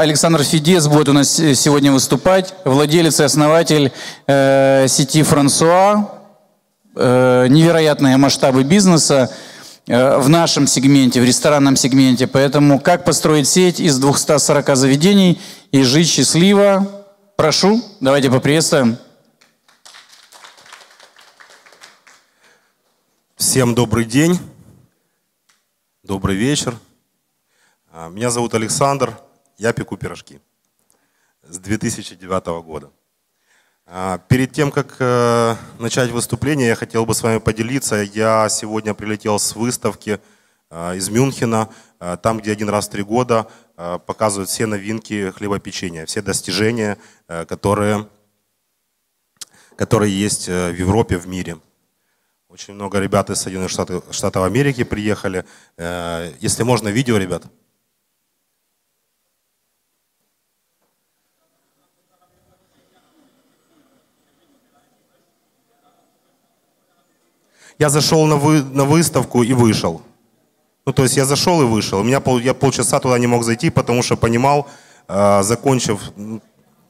Александр Федец будет у нас э, сегодня выступать, владелец и основатель э, сети Франсуа. Э, невероятные масштабы бизнеса э, в нашем сегменте, в ресторанном сегменте. Поэтому как построить сеть из 240 заведений и жить счастливо? Прошу, давайте поприветствуем. Всем добрый день, добрый вечер. А, меня зовут Александр, я пеку пирожки с 2009 года. А, перед тем, как э, начать выступление, я хотел бы с вами поделиться. Я сегодня прилетел с выставки э, из Мюнхена, э, там, где один раз в три года показывают все новинки хлебопечения, все достижения, которые, которые есть в Европе, в мире. Очень много ребят из Соединенных Штатов, Штатов Америки приехали. Если можно, видео, ребят. Я зашел на, вы, на выставку и вышел. Ну, то есть я зашел и вышел. У меня пол, я полчаса туда не мог зайти, потому что понимал, э, закончив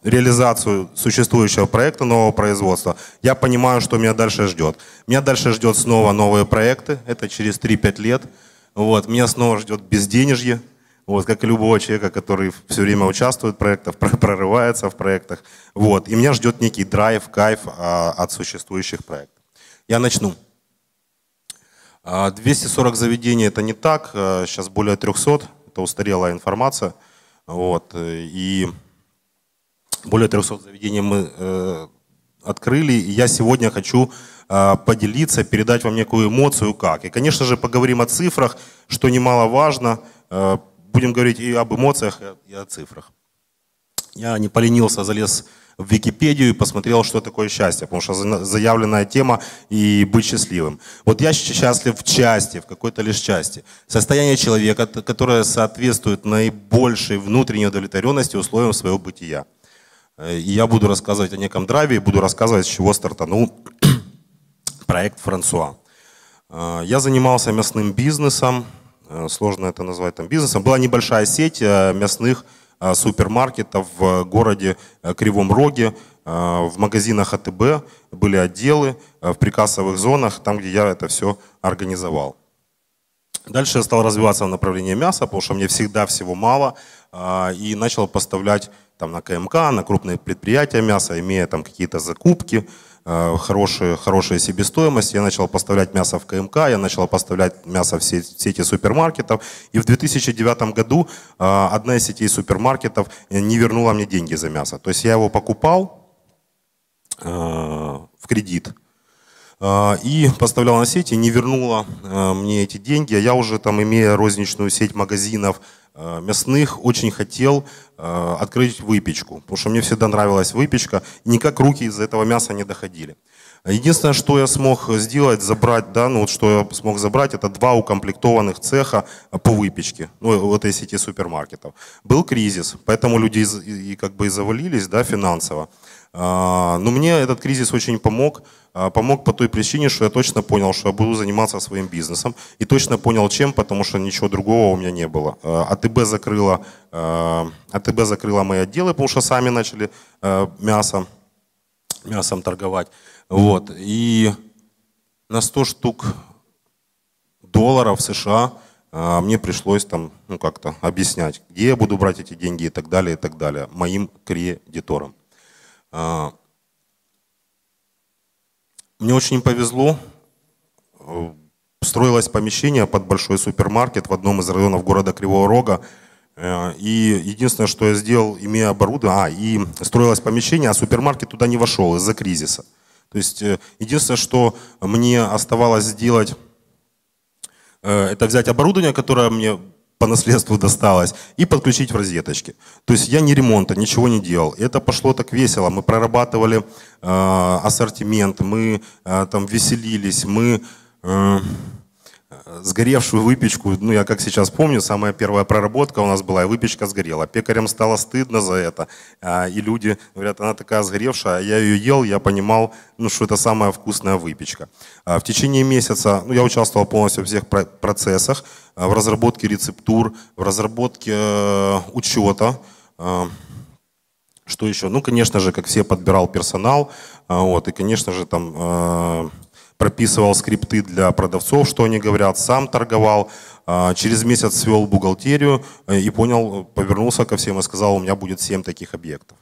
реализацию существующего проекта, нового производства, я понимаю, что меня дальше ждет. Меня дальше ждет снова новые проекты, это через 3-5 лет. Вот. Меня снова ждет безденежье, вот, как и любого человека, который все время участвует в проектах, прорывается в проектах. Вот. И меня ждет некий драйв, кайф а, от существующих проектов. Я начну. 240 а, заведений это не так, сейчас а, более 300, это устарелая информация. Вот, и более 300 заведений мы э, открыли, и я сегодня хочу а, поделиться, передать вам некую эмоцию, как. И, конечно же, поговорим о цифрах, что немаловажно. Э, будем говорить и об эмоциях, и о цифрах. Я не поленился, залез в Википедию и посмотрел, что такое счастье, потому что заявленная тема и быть счастливым. Вот я счастлив в части, в какой-то лишь части. Состояние человека, которое соответствует наибольшей внутренней удовлетворенности условиям своего бытия. Э, и я буду рассказывать о неком драйве и буду рассказывать, с чего стартанул проект Франсуа. Э, я занимался мясным бизнесом, э, сложно это назвать там бизнесом. Была небольшая сеть мясных Э, супермаркета в э, городе э, Кривом Роге, в магазинах АТБ были отделы, в прикассовых зонах, там, где я это все организовал. Дальше я стал развиваться в направлении мяса, потому что мне всегда всего мало, и начал поставлять там, на КМК, на крупные предприятия мяса, имея там какие-то закупки, хорошая, э, хорошая себестоимость. Я начал поставлять мясо в КМК, я начал поставлять мясо в сети супермаркетов. И в 2009 году э, одна из сетей супермаркетов э, не вернула мне деньги за мясо. То есть я его покупал в кредит и поставлял на сети не вернула мне эти деньги. Я уже там, имея розничную сеть магазинов, Э, мясных очень хотел э, открыть выпечку, потому что мне всегда нравилась выпечка, никак руки из этого мяса не доходили. Единственное, что я смог сделать, забрать, да, ну вот что я смог забрать, это два укомплектованных цеха по выпечке, ну э, вот этой сети супермаркетов. Был кризис, поэтому люди и как бы и завалились, да, финансово. А, но мне этот кризис очень помог. А, помог по той причине, что я точно понял, что я буду заниматься своим бизнесом. И точно понял, чем, потому что ничего другого у меня не было. А, АТБ закрыла, АТБ закрыла мои отделы, потому что сами начали мясо, мясом торговать. Вот. И на 100 штук долларов США мне пришлось там ну, как-то объяснять, где я буду брать эти деньги и так далее, и так далее, моим кредиторам. А, мне очень повезло. Строилось помещение под большой супермаркет в одном из районов города Кривого Рога. Э, и единственное, что я сделал, имея оборудование, а, и строилось помещение, а супермаркет туда не вошел из-за кризиса. То есть э, единственное, что мне оставалось сделать, э, это взять оборудование, которое мне по наследству досталось, и подключить в розеточки. То есть я ни ремонта, ничего не делал. Это пошло так весело. Мы прорабатывали э, ассортимент, мы э, там веселились, мы э, сгоревшую выпечку, ну я как сейчас помню, самая первая проработка у нас была, и выпечка сгорела. Пекарям стало стыдно за это. Э, и люди говорят, она такая сгоревшая, я ее ел, я понимал, ну, что это самая вкусная выпечка. Э, в течение месяца, ну я участвовал полностью во всех процессах, Э, в разработке рецептур, в разработке э, учета. Э, что еще? Ну, конечно же, как все, подбирал персонал. Вот, и, конечно же, там прописывал скрипты для продавцов, что они говорят, сам торговал, через месяц свел бухгалтерию и понял, повернулся ко всем и сказал, у меня будет 7 таких объектов.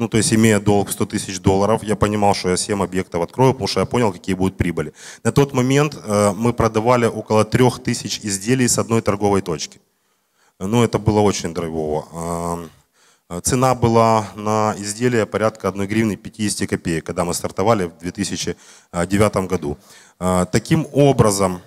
Ну, то есть, имея долг в 100 тысяч долларов, я понимал, что я 7 объектов открою, потому что я понял, какие будут прибыли. На тот момент э, мы продавали около 3 тысяч изделий с одной торговой точки. Ну, это было очень драйвово. Э, э, цена была на изделие порядка 1 гривны 50 копеек, когда мы стартовали в 2009 э, году. Э, таким образом,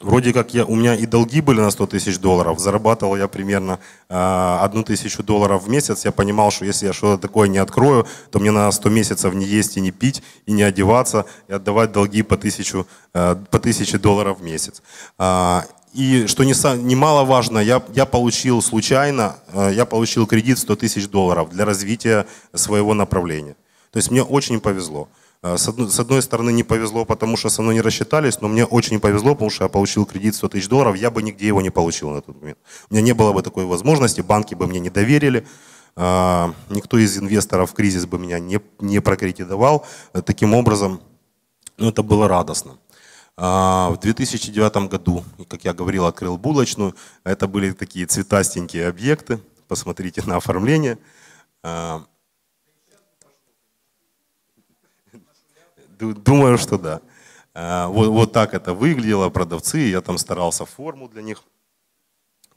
Вроде как я, у меня и долги были на 100 тысяч долларов, зарабатывал я примерно а, одну э, тысячу долларов в месяц. Я понимал, что если я что-то такое не открою, то мне на 100 месяцев не есть и не пить, и не одеваться, и отдавать долги по тысячу, э, по тысяче долларов в месяц. Э, и что немаловажно, я, я получил случайно, я получил кредит 100 тысяч долларов для развития своего направления. То есть мне очень повезло. А, с одной стороны, не повезло, потому что со мной не рассчитались, но мне очень повезло, потому что я получил кредит 100 тысяч долларов, я бы нигде его не получил на тот момент. У меня не было бы такой возможности, банки бы мне не доверили, а, никто из инвесторов в кризис бы меня не, не прокредитовал. Таким образом, ну, это было радостно. А, в 2009 году, как я говорил, открыл булочную. Это были такие цветастенькие объекты. Посмотрите на оформление. Думаю, что да. А, вот, вот так это выглядело, продавцы, я там старался форму для них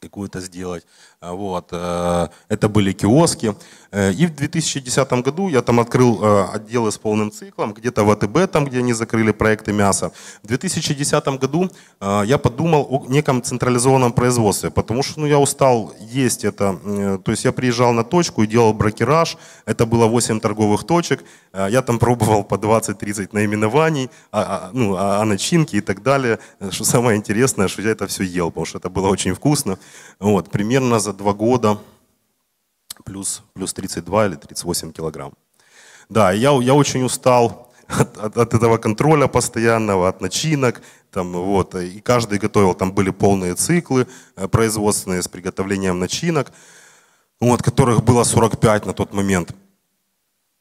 какую-то сделать. А, вот. Э, это были киоски. Э, и в 2010 году я там открыл э, отделы с полным циклом, где-то в АТБ, там, где они закрыли проекты мяса. В 2010 году э, я подумал о неком централизованном производстве, потому что ну, я устал есть это. То есть я приезжал на точку и делал брокераж. это было 8 торговых точек, я там пробовал по 20-30 наименований, а, а, ну, о а, начинке и так далее. Что самое интересное, что я это все ел, потому что это было очень вкусно. Вот, примерно за два года плюс, плюс 32 или 38 килограмм. Да, я, я очень устал от, от, от этого контроля постоянного, от начинок, там, вот, и каждый готовил, там были полные циклы э, производственные с приготовлением начинок, вот, которых было 45 на тот момент.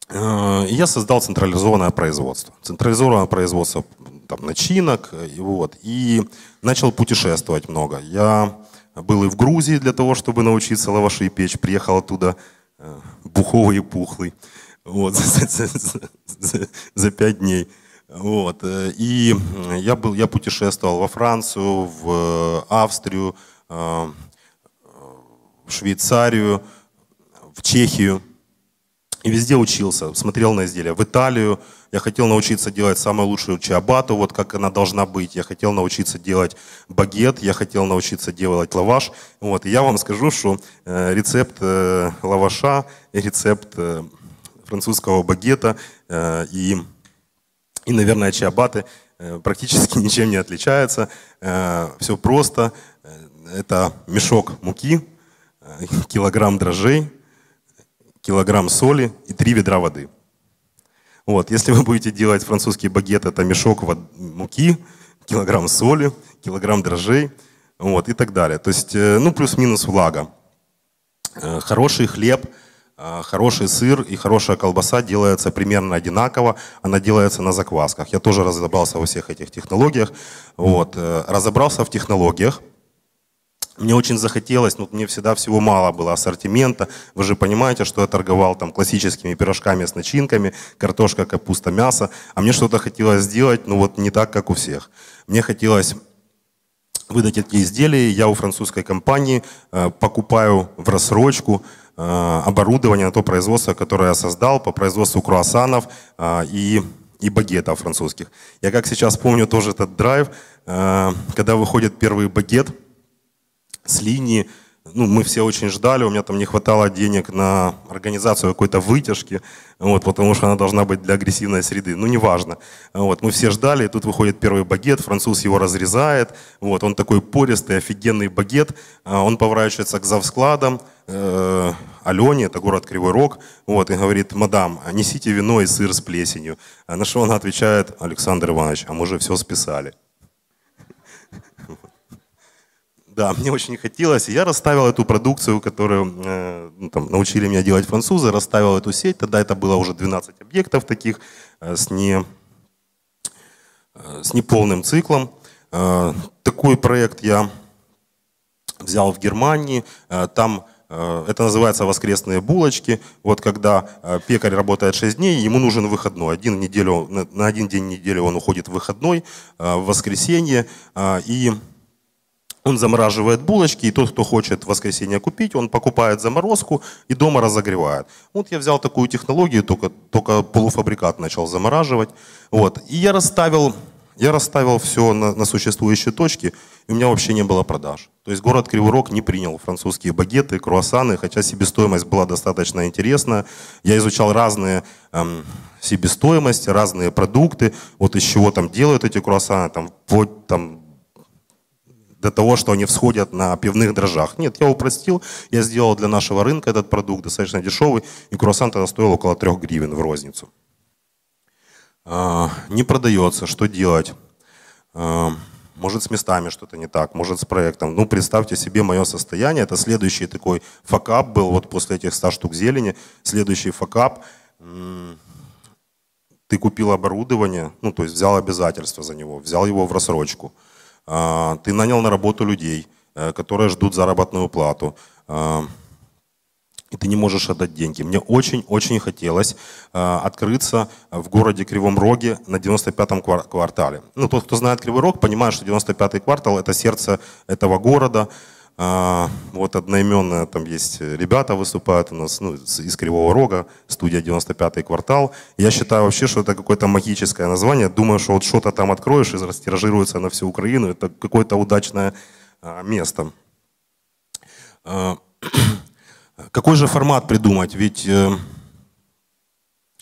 Э, и я создал централизованное производство. Централизованное производство там, начинок. Э, вот, и начал путешествовать много. Я был и в Грузии для того, чтобы научиться лаваши печь, приехал оттуда э, буховый и пухлый. Вот, за, за, за, за пять дней. Вот. Э, и э, я, был, я путешествовал во Францию, в Австрию, в Швейцарию, в Чехию. И везде учился, смотрел на изделия. В Италию я хотел научиться делать самую лучшую чиабату, вот как она должна быть. Я хотел научиться делать багет, я хотел научиться делать лаваш. Вот. И я вам скажу, что э, рецепт э, лаваша, рецепт э, французского багета э, и, и, наверное, чиабаты э, практически ничем не отличается. Э, все просто. Э, это мешок муки, э, килограмм дрожжей, килограмм соли и три ведра воды. Вот, если вы будете делать французский багет, это мешок муки, килограмм соли, килограмм дрожжей вот, и так далее. То есть, э, ну, плюс-минус влага. Э, хороший хлеб, э, хороший сыр и хорошая колбаса делается примерно одинаково. Она делается на заквасках. Я тоже разобрался во всех этих технологиях. Вот, разобрался в технологиях – мне очень захотелось, но мне всегда всего мало было ассортимента. Вы же понимаете, что я торговал там классическими пирожками с начинками, картошка, капуста, мясо. А мне что-то хотелось сделать, ну вот не так, как у всех. Мне хотелось выдать эти изделия. Я у французской компании э, покупаю в рассрочку э, оборудование на то производство, которое я создал по производству круассанов э, и и багетов французских. Я как сейчас помню тоже этот драйв, э, когда выходит первый багет – с линии. Ну, мы все очень ждали, у меня там не хватало денег на организацию какой-то вытяжки, вот, потому что она должна быть для агрессивной среды, ну неважно. Вот, мы все ждали, и тут выходит первый багет, француз его разрезает, вот, он такой пористый, офигенный багет, а он поворачивается к завскладам, э, Алене, это город Кривой Рог, вот, и говорит, мадам, несите вино и сыр с плесенью. На что она отвечает, Александр Иванович, а мы же все списали. Да, мне очень хотелось. Я расставил эту продукцию, которую э, ну, там, научили меня делать французы, расставил эту сеть. Тогда это было уже 12 объектов таких э, с, не, э, с неполным циклом. такой проект я взял в Германии. там это называется «Воскресные булочки». Вот когда пекарь работает 6 дней, ему нужен выходной. Один неделю, на, один день недели он уходит в выходной, в воскресенье. и он замораживает булочки, и тот, кто хочет в воскресенье купить, он покупает заморозку и дома разогревает. Вот я взял такую технологию, только, только полуфабрикат начал замораживать. Вот. И я расставил, я расставил все на, на существующие точки, и у меня вообще не было продаж. То есть город Кривый Рог не принял французские багеты, круассаны, хотя себестоимость была достаточно интересная. Я изучал разные эм, себестоимости, разные продукты, вот из чего там делают эти круассаны, там, вот, там до того, что они всходят на пивных дрожжах. Нет, я упростил, я сделал для нашего рынка этот продукт достаточно дешевый, и круассан тогда стоил около 3 гривен в розницу. А, не продается, что делать? А, может, с местами что-то не так, может, с проектом. Ну, представьте себе мое состояние. Это следующий такой факап был вот после этих 100 штук зелени. Следующий факап ты купил оборудование, ну, то есть взял обязательство за него, взял его в рассрочку – а, ты нанял на работу людей, э, которые ждут заработную плату, а, и ты не можешь отдать деньги. Мне очень-очень хотелось э, открыться в городе Кривом Роге на 95-м квартале. Ну, тот, кто знает Кривой Рог, понимает, что 95-й квартал – это сердце этого города, а, вот одноименная, там есть э, ребята выступают у нас ну, из Кривого Рога, студия 95 квартал. Я считаю вообще, что это какое-то магическое название. Думаю, что вот что-то там откроешь и растиражируется на всю Украину. Это какое-то удачное а, место. А, какой же формат придумать? Ведь э,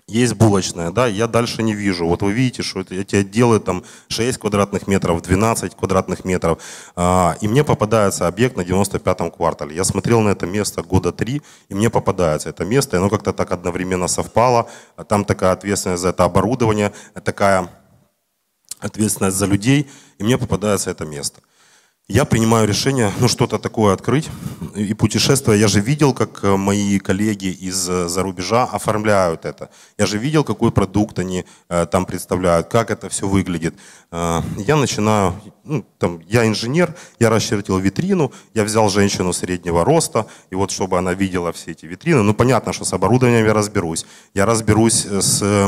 есть булочная, да, я дальше не вижу. Вот вы видите, что эти отделы там 6 квадратных метров, 12 квадратных метров. А, и мне попадается объект на 95-м квартале. Я смотрел на это место года три, и мне попадается это место, и оно как-то так одновременно совпало. Там такая ответственность за это оборудование, такая ответственность за людей, и мне попадается это место я принимаю решение, ну, что-то такое открыть. И путешествовать. я же видел, как э, мои коллеги из-за э, рубежа оформляют это. Я же видел, какой продукт они э, там представляют, как это все выглядит. Э, я начинаю, ну, там, я инженер, я расчертил витрину, я взял женщину среднего роста, и вот чтобы она видела все эти витрины, ну, понятно, что с оборудованием я разберусь. Я разберусь э, с э,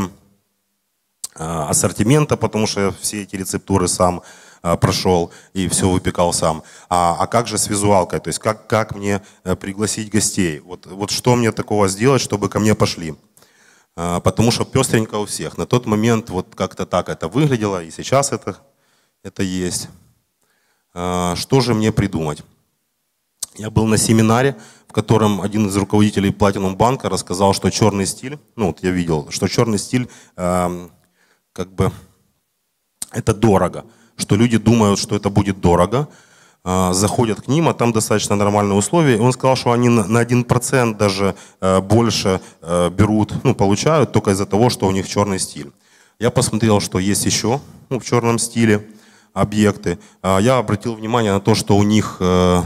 ассортимента, потому что я все эти рецептуры сам а, прошел и все выпекал сам. А, а как же с визуалкой? То есть как, как мне э, пригласить гостей? Вот, вот что мне такого сделать, чтобы ко мне пошли? А, потому что пестренько у всех. На тот момент вот как-то так это выглядело, и сейчас это, это есть. А, что же мне придумать? Я был на семинаре, в котором один из руководителей Platinum банка рассказал, что черный стиль, ну вот я видел, что черный стиль э, как бы это дорого что люди думают, что это будет дорого, а, заходят к ним, а там достаточно нормальные условия. И он сказал, что они на 1% даже э, больше э, берут, ну, получают только из-за того, что у них черный стиль. Я посмотрел, что есть еще ну, в черном стиле объекты. А, я обратил внимание на то, что у них э,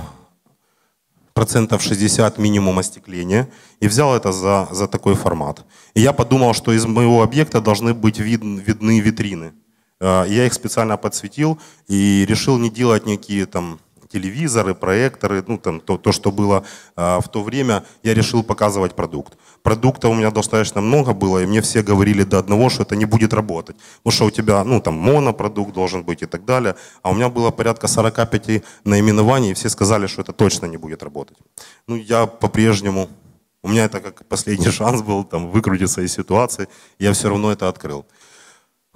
процентов 60 минимум остекления и взял это за, за такой формат. И я подумал, что из моего объекта должны быть вид, видны витрины. А, я их специально подсветил и решил не делать некие там телевизоры, проекторы, ну там то, то что было э, в то время, я решил показывать продукт. Продукта у меня достаточно много было, и мне все говорили до одного, что это не будет работать. Потому ну, что у тебя, ну там, монопродукт должен быть и так далее. А у меня было порядка 45 наименований, и все сказали, что это точно не будет работать. Ну я по-прежнему, у меня это как последний шанс был, там, выкрутиться из ситуации, я все равно это открыл.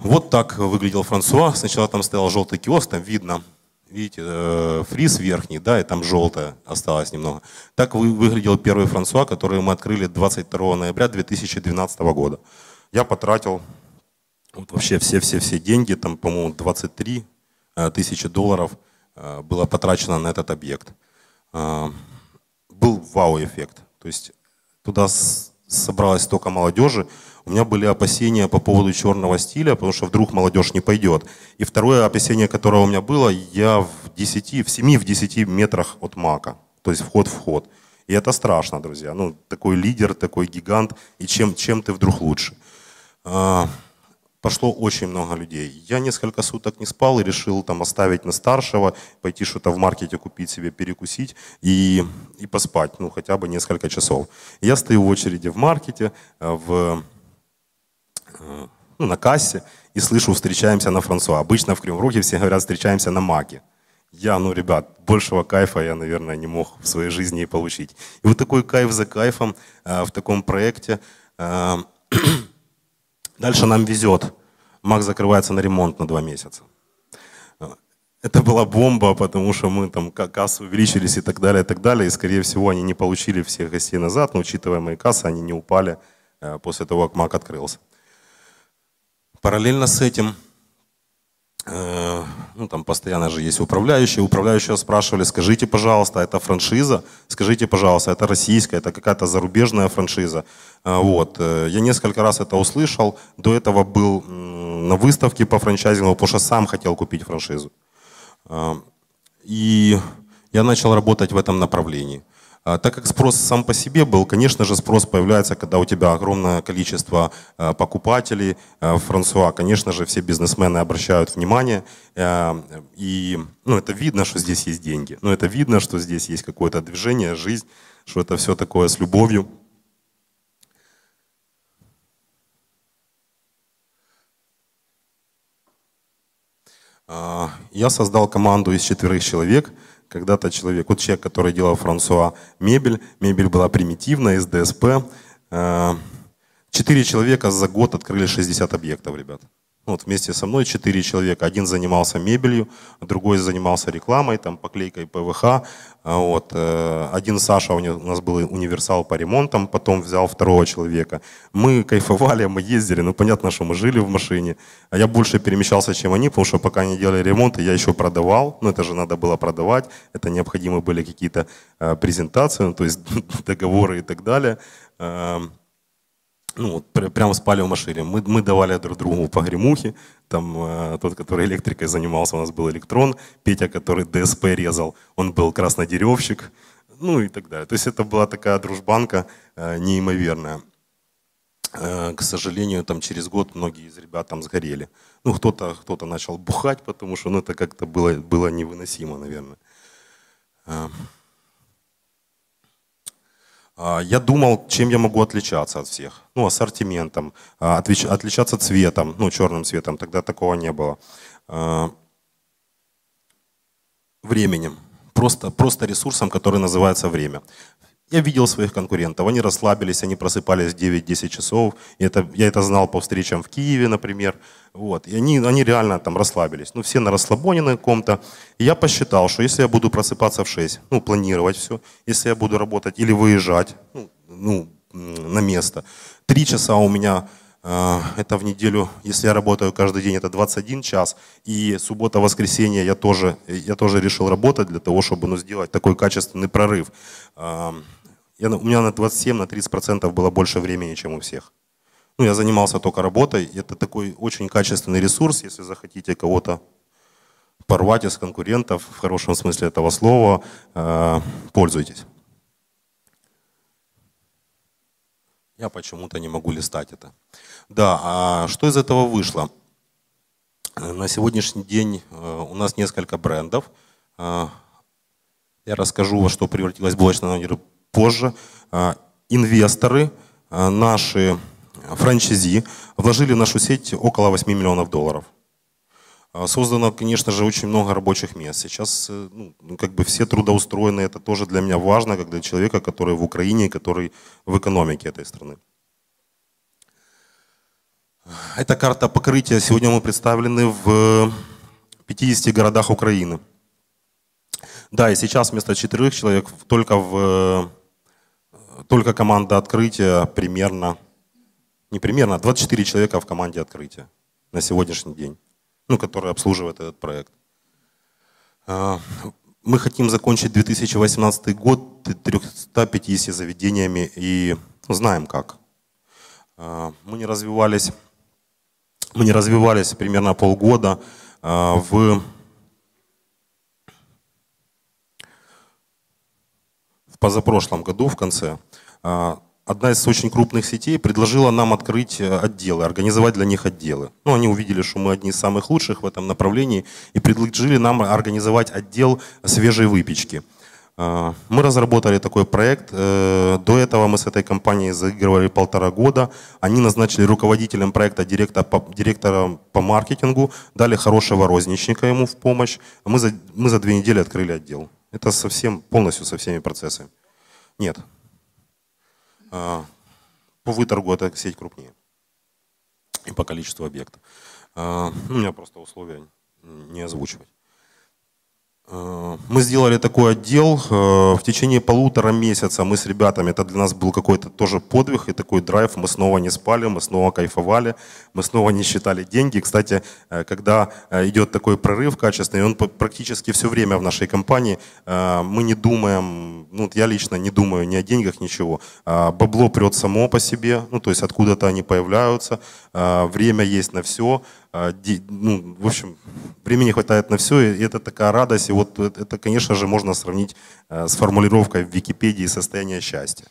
Вот так выглядел Франсуа. Сначала там стоял желтый киоск, там видно, видите, э, фриз верхний, да, и там желтое осталось немного. Так выглядел первый Франсуа, который мы открыли 22 ноября 2012 года. Я потратил вот вообще все-все-все деньги, там, по-моему, 23 э, тысячи долларов э, было потрачено на этот объект. Был вау-эффект. То есть туда собралось столько молодежи, у меня были опасения по поводу черного стиля, потому что вдруг молодежь не пойдет. И второе опасение, которое у меня было, я в 10, в 7, в метрах от мака. То есть вход в ход. И это страшно, друзья. Ну, такой лидер, такой гигант. И чем, чем ты вдруг лучше? А, пошло очень много людей. Я несколько суток не спал и решил там оставить на старшего, пойти что-то в маркете купить себе, перекусить и, и поспать, ну хотя бы несколько часов. Я стою в очереди в маркете, а, в ну, на кассе и слышу «встречаемся на Франсуа». Обычно в Кривом все говорят «встречаемся на Маке». Я, ну, ребят, большего кайфа я, наверное, не мог в своей жизни и получить. И вот такой кайф за кайфом э, в таком проекте. Э, дальше нам везет. Мак закрывается на ремонт на два месяца. Э, это была бомба, потому что мы там кассы увеличились и так далее, и так далее. И, скорее всего, они не получили всех гостей назад, но, учитывая мои кассы, они не упали э, после того, как Мак открылся. Параллельно с этим, э, ну там постоянно же есть управляющие, управляющие спрашивали, скажите, пожалуйста, это франшиза, скажите, пожалуйста, это российская, это какая-то зарубежная франшиза. Э, вот, э, я несколько раз это услышал, до этого был на выставке по франчайзингу, потому что сам хотел купить франшизу. И я начал работать в этом направлении. А, так как спрос сам по себе был, конечно же, спрос появляется, когда у тебя огромное количество а, покупателей. А, Франсуа, конечно же, все бизнесмены обращают внимание. И ну, это видно, что здесь есть деньги. Ну, это видно, что здесь есть какое-то движение, жизнь, что это все такое с любовью. Я создал команду из четверых человек – когда-то человек, вот человек, который делал Франсуа мебель, мебель была примитивная, из ДСП. Э, четыре человека за год открыли 60 объектов, ребят. Вот вместе со мной четыре человека. Один занимался мебелью, другой занимался рекламой, там поклейкой ПВХ. А, вот. Э, один Саша, у нас был универсал по ремонтам, потом взял второго человека. Мы кайфовали, мы ездили, ну понятно, что мы жили в машине. А я больше перемещался, чем они, потому что пока они делали ремонт, я еще продавал. Ну это же надо было продавать, это необходимы были какие-то э, презентации, ну, то есть договоры и так далее. Эм, ну, вот прям, прям спали в машине. Мы, мы давали друг другу погремухи. Там э, тот, который электрикой занимался, у нас был электрон. Петя, который ДСП резал, он был краснодеревщик. Ну и так далее. То есть это была такая дружбанка э, неимоверная. Э, к сожалению, там через год многие из ребят там сгорели. Ну, кто-то кто то начал бухать, потому что ну, это как-то было, было невыносимо, наверное. Э. А, я думал, чем я могу отличаться от всех. Ну, ассортиментом, а, отличаться цветом, ну, черным цветом, тогда такого не было. А, временем, просто, просто ресурсом, который называется время. Я видел своих конкурентов, они расслабились, они просыпались в 9-10 часов, и это, я это знал по встречам в Киеве, например, вот, и они, они реально там расслабились, ну все на расслабоне на ком то и я посчитал, что если я буду просыпаться в 6, ну планировать все, если я буду работать или выезжать, ну, ну на место, 3 часа у меня э, это в неделю, если я работаю каждый день, это 21 час. И суббота-воскресенье я тоже, я тоже решил работать для того, чтобы ну, сделать такой качественный прорыв. Я, у меня на 27, на 30% было больше времени, чем у всех. Ну, я занимался только работой. Это такой очень качественный ресурс, если захотите кого-то порвать из конкурентов, в хорошем смысле этого слова, э, пользуйтесь. Я почему-то не могу листать это. Да, а что из этого вышло? На сегодняшний день э, у нас несколько брендов. Э, я расскажу, во что превратилась булочная позже а, инвесторы, а, наши а, франчайзи вложили в нашу сеть около 8 миллионов долларов. Создано, конечно же, очень много рабочих мест. Сейчас э, ну, ну, как бы все трудоустроены. Это тоже для меня важно, как для человека, который в Украине, который в экономике этой страны. Эта карта покрытия. Сегодня мы представлены в 50 э, городах Украины. Да, и сейчас вместо четырех человек только в э, только команда открытия примерно, не примерно, 24 а человека в команде открытия на сегодняшний день, ну, которые обслуживают этот проект. А, мы хотим закончить 2018 год 350 заведениями и ну, знаем как. А, мы не развивались, мы не развивались примерно полгода в позапрошлом году, в конце, а, одна из очень крупных сетей предложила нам открыть э, отделы, организовать для них отделы. Ну, они увидели, что мы одни из самых лучших в этом направлении и предложили нам организовать отдел свежей выпечки. А, мы разработали такой проект. Э, до этого мы с этой компанией заигрывали полтора года. Они назначили руководителем проекта директора по, директора по маркетингу, дали хорошего розничника ему в помощь. Мы за, мы за две недели открыли отдел. Это совсем полностью со всеми процессами. Нет. А, по выторгу эта сеть крупнее. И по количеству объектов. А, ну, у меня просто условия не озвучивать. Э, мы сделали такой отдел. Э, в течение полутора месяца мы с ребятами, это для нас был какой-то тоже подвиг и такой драйв. Мы снова не спали, мы снова кайфовали, мы снова не считали деньги. Кстати, э, когда идет такой прорыв качественный, он практически все время в нашей компании, мы не думаем, ну я лично не думаю ни о деньгах, ничего. А бабло прет само по себе, ну то есть откуда-то они появляются, время есть на все. А, ну, в общем, времени хватает на все, и это такая радость. И вот это, конечно же, можно сравнить э, с формулировкой в Википедии «состояние счастья».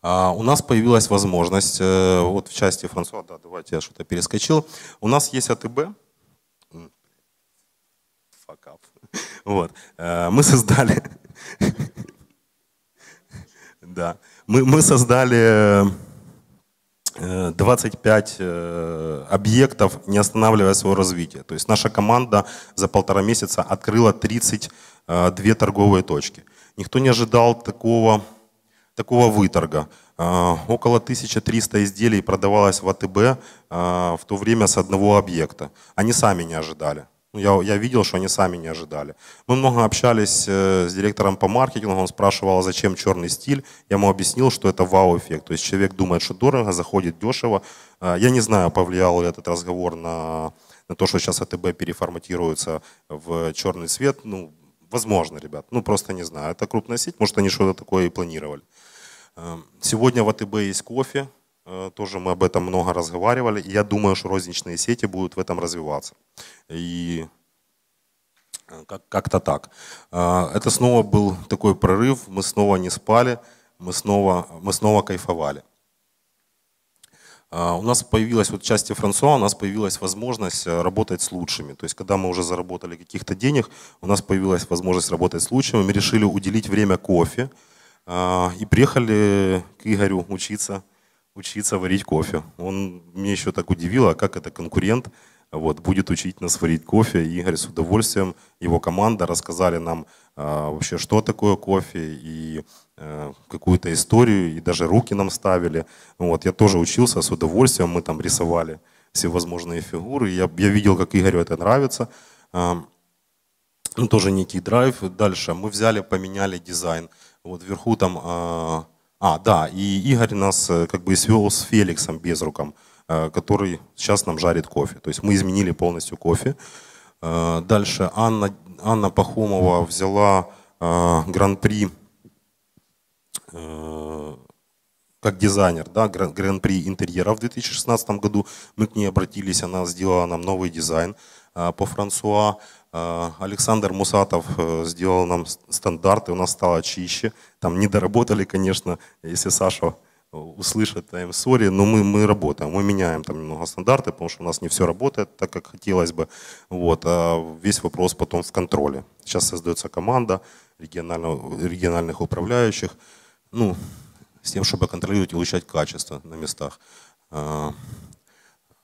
А, у нас появилась возможность, э, вот в части Франсуа, да, давайте я что-то перескочил. У нас есть АТБ. Fuck up. Вот. Э, мы создали... Да. Мы, мы создали 25 э, э, объектов, не останавливая свое развитие. То есть наша команда за полтора месяца открыла 32 э, торговые точки. Никто не ожидал такого, такого выторга. Около 1300 изделий продавалось в АТБ в то время с одного объекта. Они сами не ожидали. Ну, я, я видел, что они сами не ожидали. Мы много общались э, с директором по маркетингу, он спрашивал, а зачем черный стиль. Я ему объяснил, что это вау-эффект. То есть человек думает, что дорого, заходит дешево. Э, я не знаю, повлиял ли этот разговор на, на то, что сейчас АТБ переформатируется в черный цвет. Ну, возможно, ребят. Ну, просто не знаю. Это крупная сеть, может, они что-то такое и планировали. Эм, сегодня в АТБ есть кофе, Э, тоже мы об этом много разговаривали. Я думаю, что розничные сети будут в этом развиваться. И э, как-то так. Э, это снова был такой прорыв. Мы снова не спали, мы снова, мы снова кайфовали. У нас появилась, вот в части Франсуа, у нас появилась возможность работать с лучшими. То есть, когда мы уже заработали каких-то денег, у нас появилась возможность работать с лучшими. Мы решили уделить время кофе и приехали к Игорю учиться учиться варить кофе. Он мне еще так удивил, а как это конкурент вот, будет учить нас варить кофе. И Игорь с удовольствием, его команда рассказали нам э, вообще, что такое кофе и э, какую-то историю, и даже руки нам ставили. Вот, я тоже учился с удовольствием, мы там рисовали всевозможные фигуры. Я, я видел, как Игорю это нравится. Э, ну, тоже некий драйв. Дальше мы взяли, поменяли дизайн. Вот вверху там а, а, да, и Игорь нас э, как бы свел с Феликсом Безруком, э, который сейчас нам жарит кофе. То есть мы изменили полностью кофе. Э, дальше Анна, Анна Пахомова взяла гран-при как дизайнер, да, гран-при интерьера в 2016 году. Мы к ней обратились, она сделала нам новый дизайн. Э, по Франсуа. Э, Александр Мусатов э, сделал нам стандарты, у нас стало чище. Там не доработали, конечно, если Саша услышит I'm sorry, но мы, мы работаем, мы меняем там немного стандарты, потому что у нас не все работает так, как хотелось бы. Вот, а весь вопрос потом в контроле. Сейчас создается команда региональных управляющих, ну, с тем, чтобы контролировать и улучшать качество на местах.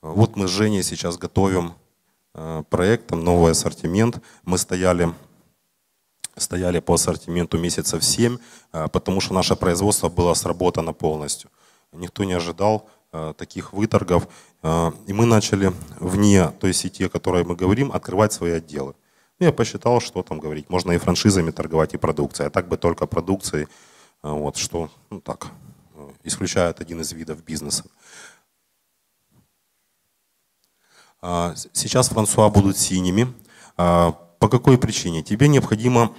Вот мы с Женей сейчас готовим Э, проектом, новый ассортимент. Мы стояли, стояли по ассортименту месяцев 7, э, потому что наше производство было сработано полностью. Никто не ожидал э, таких выторгов. И мы начали вне той сети, о которой мы говорим, открывать свои отделы. Ну, я посчитал, что там говорить. Можно и франшизами торговать, и продукцией. А так бы только продукцией, вот, что ну, так, исключает один из видов бизнеса. А, сейчас, Франсуа, будут синими. А, по какой причине? Тебе необходимо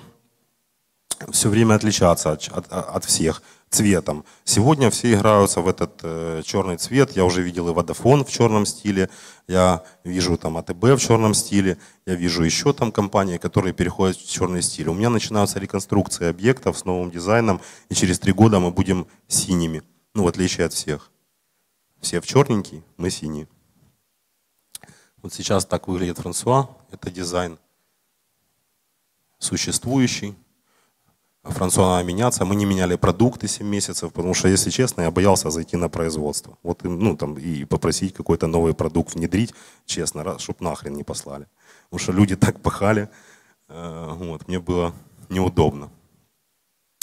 все время отличаться от, от, от всех цветом. Сегодня все играются в этот э, черный цвет. Я уже видел и Водофон в черном стиле, я вижу там АТБ в черном стиле, я вижу еще там компании, которые переходят в черный стиль. У меня начинаются реконструкции объектов с новым дизайном, и через три года мы будем синими, ну, в отличие от всех. Все в черненький, мы синие. Вот сейчас так выглядит Франсуа. Это дизайн существующий. Франсуа надо меняться. Мы не меняли продукты 7 месяцев, потому что, если честно, я боялся зайти на производство. Вот, ну, там, и попросить какой-то новый продукт внедрить, честно, чтоб нахрен не послали. Потому что люди так пахали. Э, вот, мне было неудобно.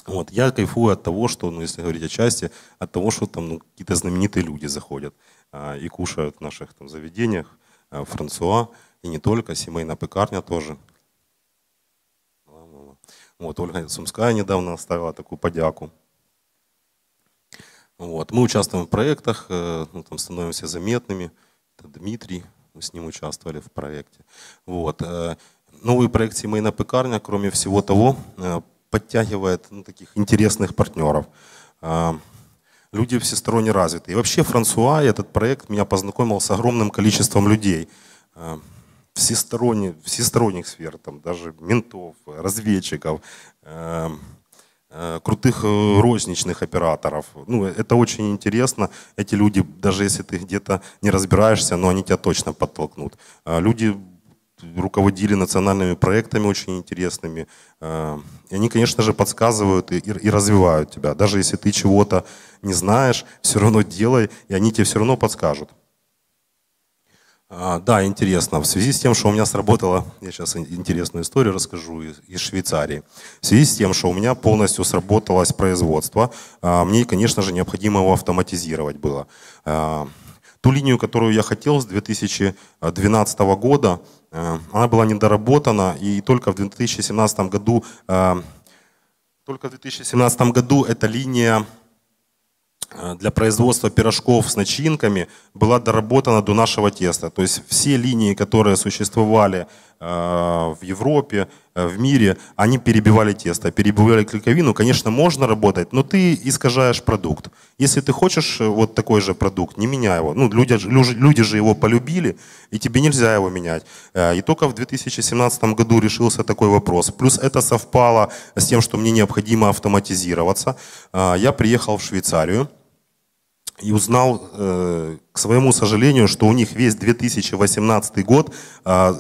Вот, я кайфую от того, что, ну, если говорить о части, от того, что там ну, какие-то знаменитые люди заходят а, и кушают в наших там, заведениях. Э, Франсуа, и не только, семейная пекарня тоже. Вот, Ольга Сумская недавно оставила такую подяку. Вот. Мы участвуем в проектах, э, ну, там становимся заметными. Это Дмитрий, мы с ним участвовали в проекте. Вот. Э, новый проект «Семейная пекарня», кроме всего того, подтягивает ну, таких интересных партнеров люди всесторонне развиты. И вообще Франсуа, этот проект меня познакомил с огромным количеством людей. Э, всесторонне, всесторонних сфер, там даже ментов, разведчиков, э, э, крутых розничных операторов. Ну, это очень интересно. Эти люди, даже если ты где-то не разбираешься, но они тебя точно подтолкнут. Люди руководили национальными проектами очень интересными. Э, и они, конечно же, подсказывают и, и развивают тебя. Даже если ты чего-то не знаешь, все равно делай, и они тебе все равно подскажут. А, да, интересно. В связи с тем, что у меня сработала, я сейчас интересную историю расскажу из, из Швейцарии. В связи с тем, что у меня полностью сработалось производство, а, мне, конечно же, необходимо его автоматизировать было. А, Ту линию, которую я хотел с 2012 года, э, она была недоработана, и только в 2017 году, э, только в 2017 году эта линия э, для производства пирожков с начинками была доработана до нашего теста. То есть все линии, которые существовали Э, в Европе, э, в мире, они перебивали тесто, перебивали клейковину. Конечно, можно работать, но ты искажаешь продукт. Если ты хочешь э, вот такой же продукт, не меняй его. Ну, люди, люди же его полюбили, и тебе нельзя его менять. И только в 2017 году решился такой вопрос. Плюс это совпало с тем, что мне необходимо автоматизироваться. Я приехал в Швейцарию и узнал, к своему сожалению, что у них весь 2018 год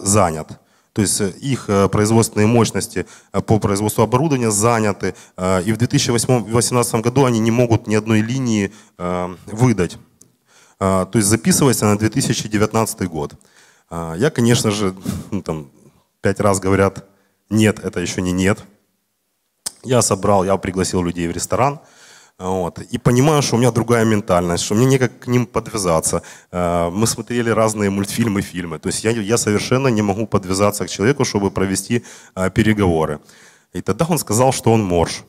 занят. То есть э, их э, производственные мощности э, по производству оборудования заняты. И в 2018 году они не могут ни одной линии выдать. То есть записывается на 2019 год. Я, конечно же, ну, там, пять раз говорят, нет, это еще не нет. Я собрал, я пригласил людей в ресторан – вот. И понимаю, что у меня другая ментальность, что мне некак к ним подвязаться. Э, мы смотрели разные мультфильмы, фильмы. То есть я, я совершенно не могу подвязаться к человеку, чтобы провести э, переговоры. И тогда он сказал, что он морж.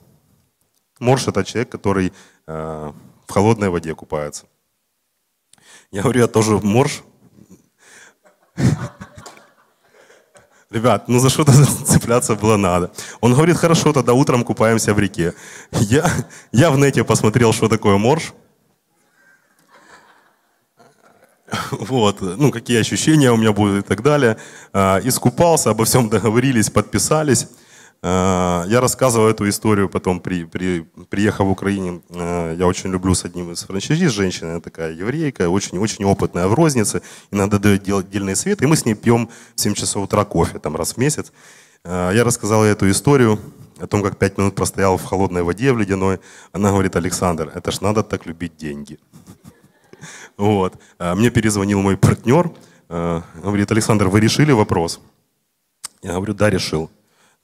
Морж – это человек, который э, в холодной воде купается. Я говорю, я тоже морж. Ребят, ну за что-то цепляться было надо. Он говорит, хорошо, тогда утром купаемся в реке. Я, я в нете посмотрел, что такое морж. Вот, ну какие ощущения у меня будут и так далее. А, искупался, обо всем договорились, подписались. Э, я рассказывал эту историю потом, при, при, приехав в Украине, э, я очень люблю с одним из франчайзи, женщина такая еврейка, очень-очень опытная в рознице, иногда дает дельные светы, и мы с ней пьем в 7 часов утра кофе, там раз в месяц. Э, я рассказал эту историю о том, как 5 минут простоял в холодной воде, в ледяной. Она говорит, Александр, это ж надо так любить деньги. Вот. Мне перезвонил мой партнер, говорит, Александр, вы решили вопрос? Я говорю, да, решил.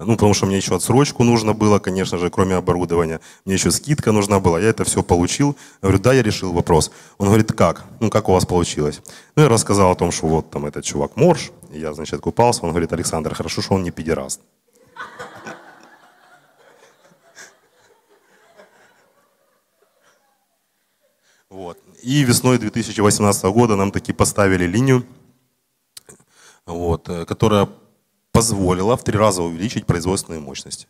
Ну, потому что мне еще отсрочку нужно было, конечно же, кроме оборудования. Мне еще скидка нужна была. Я это все получил. Я говорю, да, я решил вопрос. Он говорит, как? Ну, как у вас получилось? Ну, я рассказал о том, что вот там этот чувак морж. Я, значит, купался. Он говорит, Александр, хорошо, что он не педераст. Вот. И весной 2018 года нам таки поставили линию, вот, э, которая позволила в три раза увеличить производственную мощность.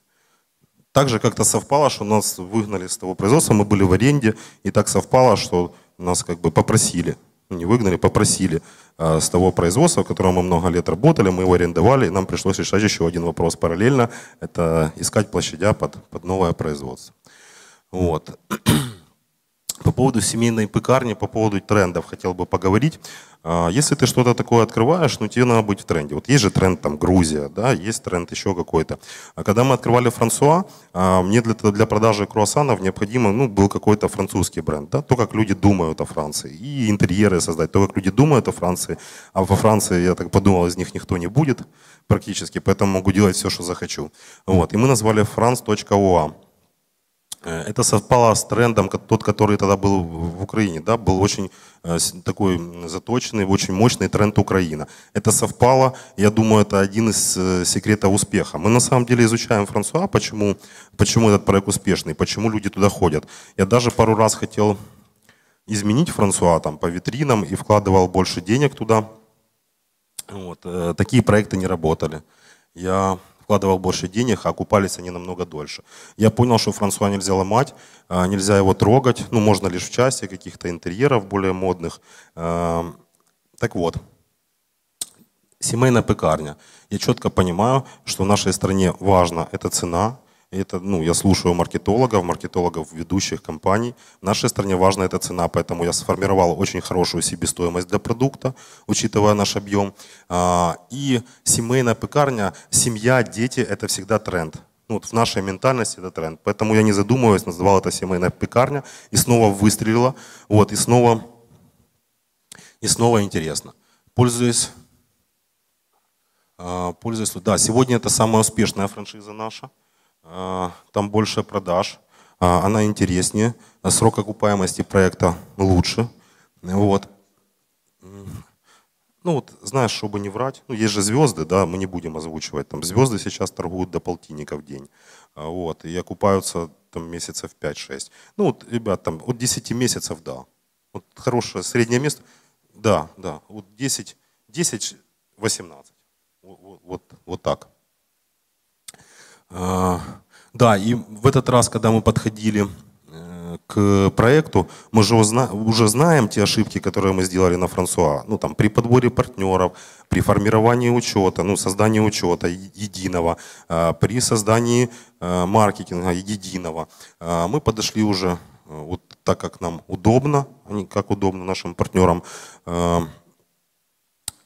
Также как-то совпало, что нас выгнали с того производства, мы были в аренде, и так совпало, что нас как бы попросили, не выгнали, попросили э, с того производства, в котором мы много лет работали, мы его арендовали, и нам пришлось решать еще один вопрос параллельно, это искать площадя под, под новое производство. Вот. По поводу семейной пекарни, по поводу трендов хотел бы поговорить. А, если ты что-то такое открываешь, ну тебе надо быть в тренде. Вот есть же тренд там Грузия, да, есть тренд еще какой-то. А когда мы открывали Франсуа, а, мне для, для продажи круассанов необходимо, ну, был какой-то французский бренд, да, то, как люди думают о Франции, и интерьеры создать, то, как люди думают о Франции, а во Франции, я так подумал, из них никто не будет практически, поэтому могу делать все, что захочу. Вот, и мы назвали france.oa. Э, это совпало с трендом, тот, который тогда был в Украине, да, был очень э, такой заточенный, очень мощный тренд Украина. Это совпало, я думаю, это один из э, секретов успеха. Мы на самом деле изучаем Франсуа, почему, почему этот проект успешный, почему люди туда ходят. Я даже пару раз хотел изменить Франсуа там, по витринам и вкладывал больше денег туда. Вот. Такие проекты не работали. Я вкладывал больше денег, а окупались они намного дольше. Я понял, что Франсуа нельзя ломать, а, нельзя его трогать, ну, можно лишь в части каких-то интерьеров более модных. Эм, так вот, семейная пекарня. Я четко понимаю, что в нашей стране важно эта цена, это, ну, я слушаю маркетологов, маркетологов ведущих компаний. В нашей стране важна эта цена, поэтому я сформировал очень хорошую себестоимость для продукта, учитывая наш объем. А, и семейная пекарня, семья, дети – это всегда тренд. Ну, вот в нашей ментальности это тренд. Поэтому я не задумываясь, называл это семейная пекарня, и снова выстрелила, вот, и снова, и снова интересно. Пользуюсь, а, пользуюсь. Да, сегодня это самая успешная франшиза наша. А, там больше продаж, а, она интереснее, а, срок окупаемости проекта лучше. Вот. Ну вот, знаешь, чтобы не врать, ну есть же звезды, да, мы не будем озвучивать, там звезды сейчас торгуют до полтинника в день, вот, и окупаются там месяцев 5-6. Ну вот, ребят, там от 10 месяцев, да, вот хорошее среднее место, да, да, вот 10, 10, 18, вот, вот, вот так. А, да, и в этот раз, когда мы подходили э, к проекту, мы же уже знаем те ошибки, которые мы сделали на Франсуа. Ну, там, при подборе партнеров, при формировании учета, ну, создании учета единого, а, при создании а, маркетинга единого. Мы подошли уже э, вот так, как нам удобно, как удобно нашим партнерам,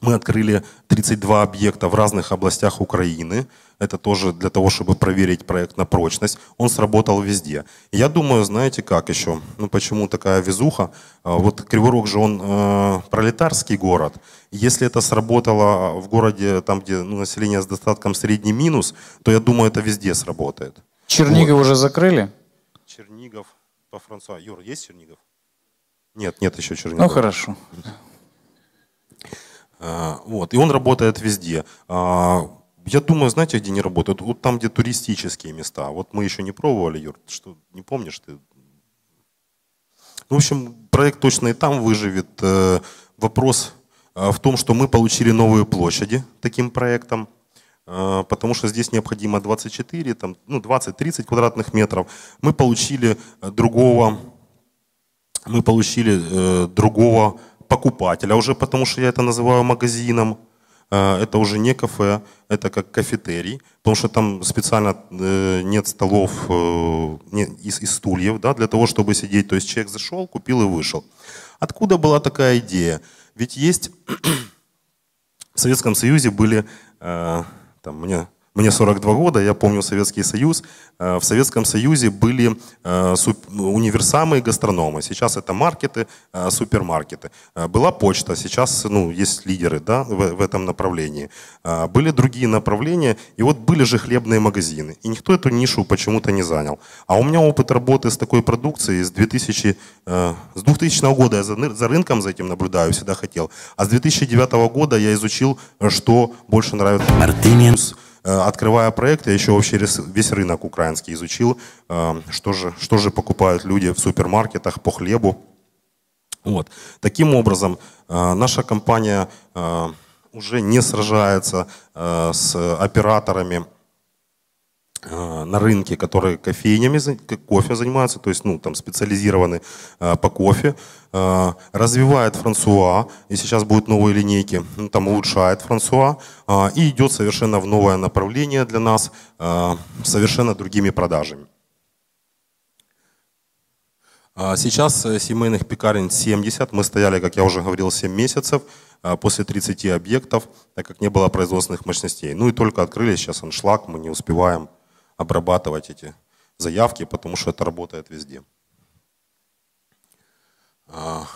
мы открыли 32 объекта в разных областях Украины. Это тоже для того, чтобы проверить проект на прочность. Он сработал везде. Я думаю, знаете как еще? Ну почему такая везуха? А, вот Криворог же он э, пролетарский город. Если это сработало в городе, там где ну, население с достатком средний минус, то я думаю, это везде сработает. Чернигов вот. уже закрыли? Чернигов по-французски. Юр, есть Чернигов? Нет, нет еще Чернигов. Ну хорошо. Э, вот. И он работает везде. Э, я думаю, знаете, где не работают? Вот там, где туристические места. Вот мы еще не пробовали, Юр, что не помнишь ты? Ну, в общем, проект точно и там выживет. Э, вопрос в том, что мы получили новые площади таким проектом, потому что здесь необходимо 24, там, ну, 20-30 квадратных метров. Мы получили другого, мы получили другого покупателя уже, потому что я это называю магазином. Э, это уже не кафе, это как кафетерий, потому что там специально э, нет столов э, нет, из стульев, да, для того, чтобы сидеть. То есть человек зашел, купил и вышел. Откуда была такая идея? Ведь есть в Советском Союзе были, там мне мне 42 года, я помню Советский Союз. Э, в Советском Союзе были э, универсамы и гастрономы. Сейчас это маркеты, э, супермаркеты. Была почта, сейчас ну, есть лидеры да, в, этом направлении. Были другие направления, и вот были же хлебные магазины. И никто эту нишу почему-то не занял. А у меня опыт работы с такой продукцией с 2000, с 2000 года. Я за, рынком за этим наблюдаю, всегда хотел. А с 2009 года я изучил, что больше нравится. Мартынин. Э, открывая проект, я еще вообще весь рынок украинский изучил, э, что же, что же покупают люди в супермаркетах по хлебу. Вот. Таким образом, э, наша компания уже не сражается с операторами, Э, на рынке, которые кофейнями, кофе занимаются, то есть ну, там специализированы э, по кофе, э, развивает Франсуа, и сейчас будут новые линейки, ну, там улучшает Франсуа, и идет совершенно в новое направление для нас, совершенно другими продажами. А сейчас семейных пекарен 70, мы стояли, как я уже говорил, 7 месяцев, после 30 объектов, так как не было производственных мощностей. Ну и только открыли сейчас аншлаг, мы не успеваем обрабатывать эти заявки, потому что это работает везде. А,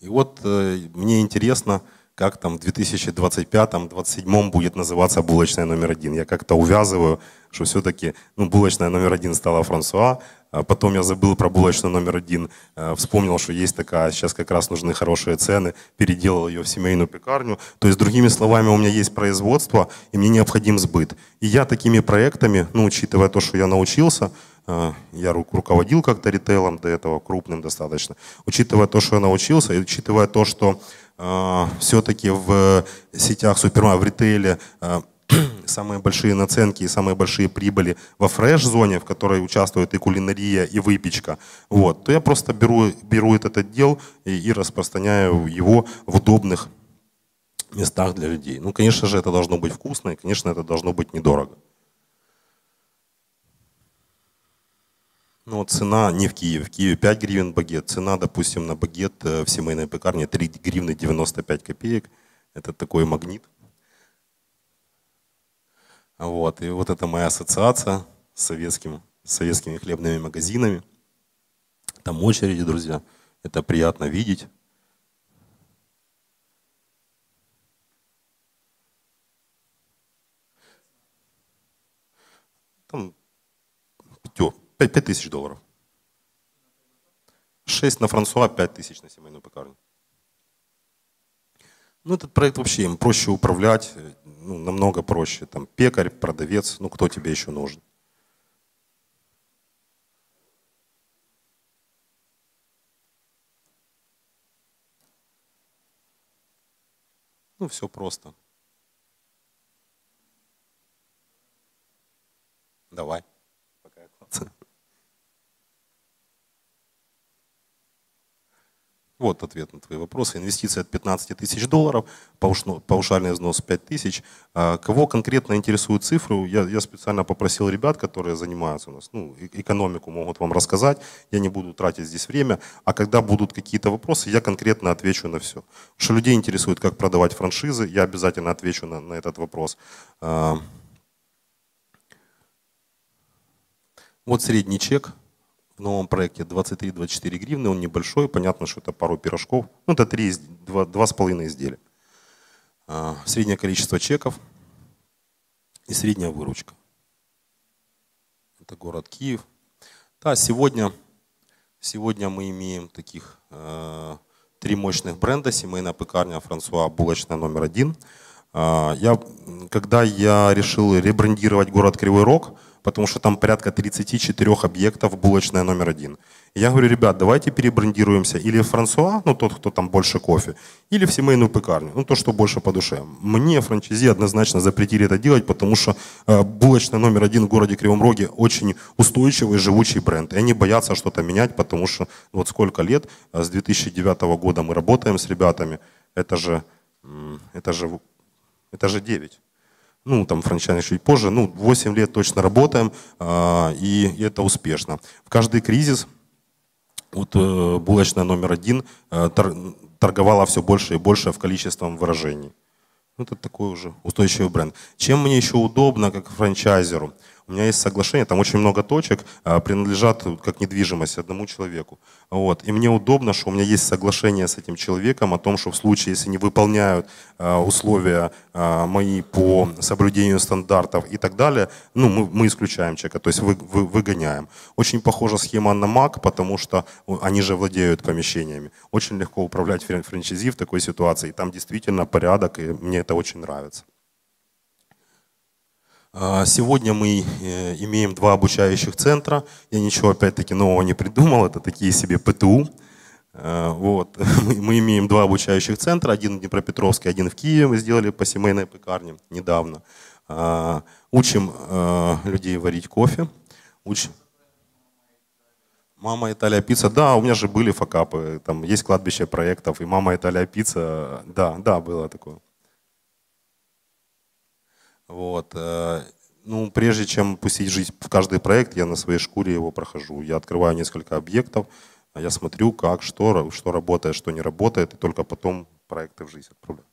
и вот э, мне интересно, как там в 2025-2027 будет называться булочная номер один. Я как-то увязываю, что все-таки ну, булочная номер один стала Франсуа, а потом я забыл про булочную номер один, а вспомнил, что есть такая, сейчас а как раз нужны хорошие цены, переделал ее в семейную пекарню. То есть, другими словами, у меня есть производство, и мне необходим сбыт. И я такими проектами, ну, учитывая то, что я научился, Э, я руководил как-то ритейлом до этого, крупным достаточно. Учитывая то, что я научился, и учитывая то, что э, все-таки в сетях суперма в ритейле э, самые большие наценки и самые большие прибыли во фреш-зоне, в которой участвует и кулинария, и выпечка, вот, то я просто беру, беру этот отдел и, и распространяю его в удобных местах для людей. Ну, конечно же, это должно быть вкусно, и, конечно, это должно быть недорого. Ну, цена не в Киеве. В Киеве 5 гривен багет. Цена, допустим, на багет э, в семейной пекарне 3 гривны 95 копеек. Это такой магнит. Вот. И вот это моя ассоциация с, советским, с советскими хлебными магазинами. Там очереди, друзья. Это приятно видеть. 5, 5 тысяч долларов. 6 на Франсуа, 5 тысяч на семейную пекарню. Ну, этот проект вообще им проще управлять, э, ну, намного проще. Там пекарь, продавец, ну, кто тебе еще нужен? Ну, все просто. Давай. Пока я Вот ответ на твой вопрос. Инвестиции от 15 тысяч долларов, ну, паушальный взнос 5 тысяч. А, кого конкретно интересуют цифры, я, я специально попросил ребят, которые занимаются у нас, ну, э, экономику могут вам рассказать, я не буду тратить здесь время, а когда будут какие-то вопросы, я конкретно отвечу на все. Потому что людей интересует, как продавать франшизы, я обязательно отвечу на, на этот вопрос. А, вот средний чек – в новом проекте 23-24 гривны, он небольшой, понятно, что это пару пирожков, ну это 3, 2, половиной изделия. А, среднее количество чеков и средняя выручка. Это город Киев. Да, сегодня, сегодня мы имеем таких э, три мощных бренда. Семейная пекарня Франсуа, булочная номер один. Э, я, когда я решил ребрендировать город Кривой Рог, потому что там порядка 34 объектов булочная номер один. Я говорю, ребят, давайте перебрендируемся или Франсуа, ну тот, кто там больше кофе, или в семейную пекарню, ну то, что больше по душе. Мне франчези однозначно запретили это делать, потому что э, булочная номер один в городе Кривом Роге очень устойчивый, живучий бренд. И они боятся что-то менять, потому что вот сколько лет, э, с 2009 года мы работаем с ребятами, это же, это же, это же 9 ну, там франчайз чуть позже, ну, 8 лет точно работаем, а, и это успешно. В каждый кризис, вот э, булочная номер один э, торговала все больше и больше в количеством выражений. это такой уже устойчивый бренд. Чем мне еще удобно, как франчайзеру? У меня есть соглашение, там очень много точек, а, принадлежат как недвижимость одному человеку. Вот. И мне удобно, что у меня есть соглашение с этим человеком о том, что в случае, если не выполняют а, условия а, мои по соблюдению стандартов и так далее, ну, мы, мы исключаем человека, то есть вы, вы, выгоняем. Очень похожа схема на МАК, потому что они же владеют помещениями. Очень легко управлять франчайзи в такой ситуации. И там действительно порядок, и мне это очень нравится. А, сегодня мы э, имеем два обучающих центра. Я ничего опять-таки нового не придумал, это такие себе ПТУ. Э, вот. Мы имеем два обучающих центра, один в Днепропетровске, один в Киеве. Мы сделали по семейной пекарне недавно. А, учим э, людей варить кофе. Учим... Мама Италия пицца. Да, у меня же были факапы. Там есть кладбище проектов. И мама Италия пицца. Да, да, было такое. Вот. Э, ну, прежде чем пустить жизнь в каждый проект, я на своей шкуре его прохожу. Я открываю несколько объектов, а я смотрю, как, что, что работает, что не работает, и только потом проекты в жизнь отправляю.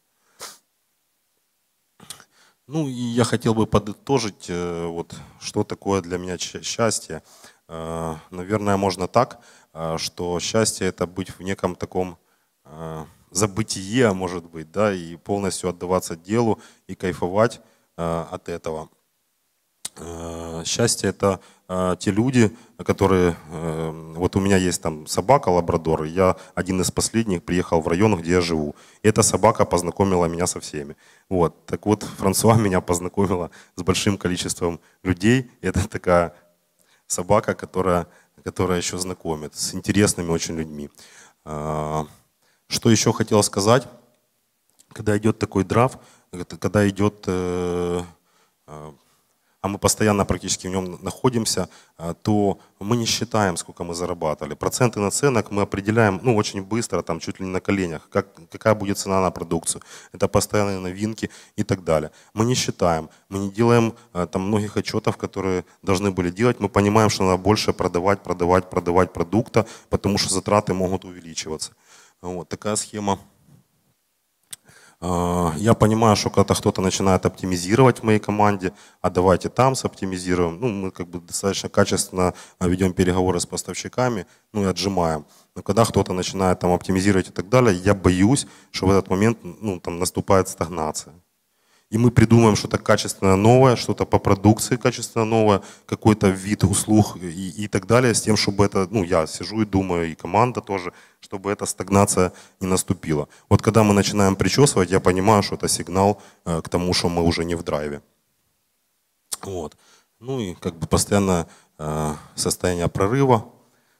Ну, и я хотел бы подытожить, э, вот, что такое для меня счастье. Э, наверное, можно так, что счастье – это быть в неком таком забытие, может быть, да, и полностью отдаваться делу и кайфовать, Э, от этого. Э, счастье – это э, те люди, которые… Вот у меня есть там собака лабрадор, я один из последних приехал в район, где я живу. эта собака познакомила меня со всеми. Вот. Так вот, Франсуа меня познакомила с большим количеством людей. Это такая собака, которая, которая еще знакомит с интересными очень людьми. Что еще хотел сказать? Когда идет такой драфт, это когда идет, э, э, а мы постоянно практически в нем находимся, э, то мы не считаем, сколько мы зарабатывали. Проценты наценок мы определяем ну, очень быстро, там, чуть ли не на коленях, как, какая будет цена на продукцию. Это постоянные новинки и так далее. Мы не считаем, мы не делаем там, многих отчетов, которые должны были делать. Мы понимаем, что надо больше продавать, продавать, продавать продукта, потому что затраты могут увеличиваться. Вот такая схема. А, я понимаю, что когда кто-то начинает оптимизировать в моей команде, а давайте там соптимизируем. Ну, мы как бы достаточно качественно а, ведем переговоры с поставщиками, ну и отжимаем. Но когда кто-то начинает там оптимизировать и так далее, я боюсь, что в этот момент ну, там наступает стагнация и мы придумаем что-то качественно новое, что-то по продукции качественно новое, какой-то вид услуг и, и так далее, с тем, чтобы это, ну, я сижу и думаю, и команда тоже, чтобы эта стагнация не наступила. Вот когда мы начинаем причесывать, я понимаю, что это сигнал э, к тому, что мы уже не в драйве. Вот. Ну и как бы постоянно э, состояние прорыва,